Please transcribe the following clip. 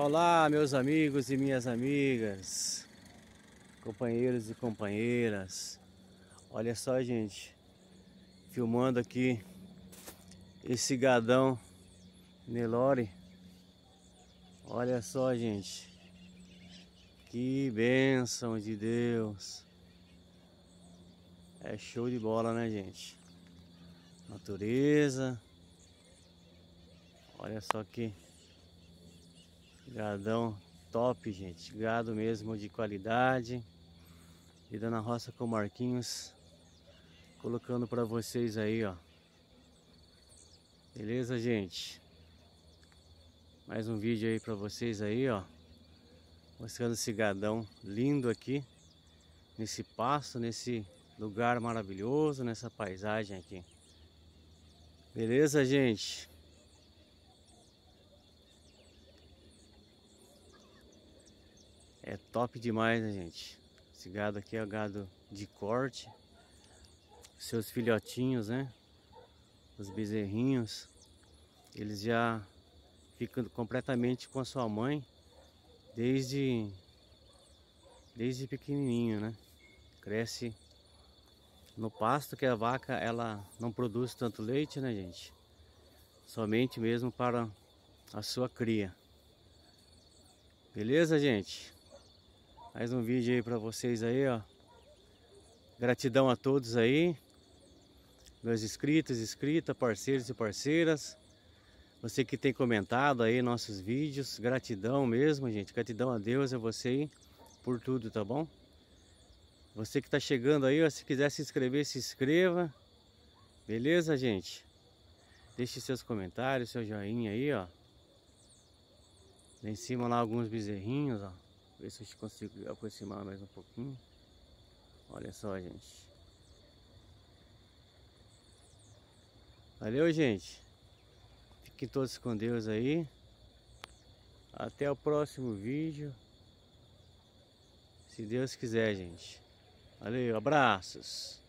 Olá, meus amigos e minhas amigas, companheiros e companheiras. Olha só, gente, filmando aqui esse gadão Nelore. Olha só, gente, que bênção de Deus. É show de bola, né, gente? Natureza. Olha só que Gadão top, gente. Gado mesmo de qualidade. Vida na roça com Marquinhos. Colocando para vocês aí, ó. Beleza, gente? Mais um vídeo aí para vocês aí, ó. Mostrando esse gadão lindo aqui. Nesse pasto, nesse lugar maravilhoso, nessa paisagem aqui. Beleza, gente? É top demais, né, gente? Esse gado aqui é gado de corte. Seus filhotinhos, né? Os bezerrinhos. Eles já ficam completamente com a sua mãe desde, desde pequenininho, né? Cresce no pasto que a vaca ela não produz tanto leite, né, gente? Somente mesmo para a sua cria. Beleza, gente? Mais um vídeo aí pra vocês aí, ó. Gratidão a todos aí. Meus inscritos, inscritas, parceiros e parceiras. Você que tem comentado aí nossos vídeos. Gratidão mesmo, gente. Gratidão a Deus, a você aí, por tudo, tá bom? Você que tá chegando aí, ó, se quiser se inscrever, se inscreva. Beleza, gente? Deixe seus comentários, seu joinha aí, ó. Lá em cima lá alguns bezerrinhos, ó. Ver se eu consigo aproximar mais um pouquinho. Olha só, gente. Valeu, gente. Fiquem todos com Deus aí. Até o próximo vídeo. Se Deus quiser, gente. Valeu, abraços.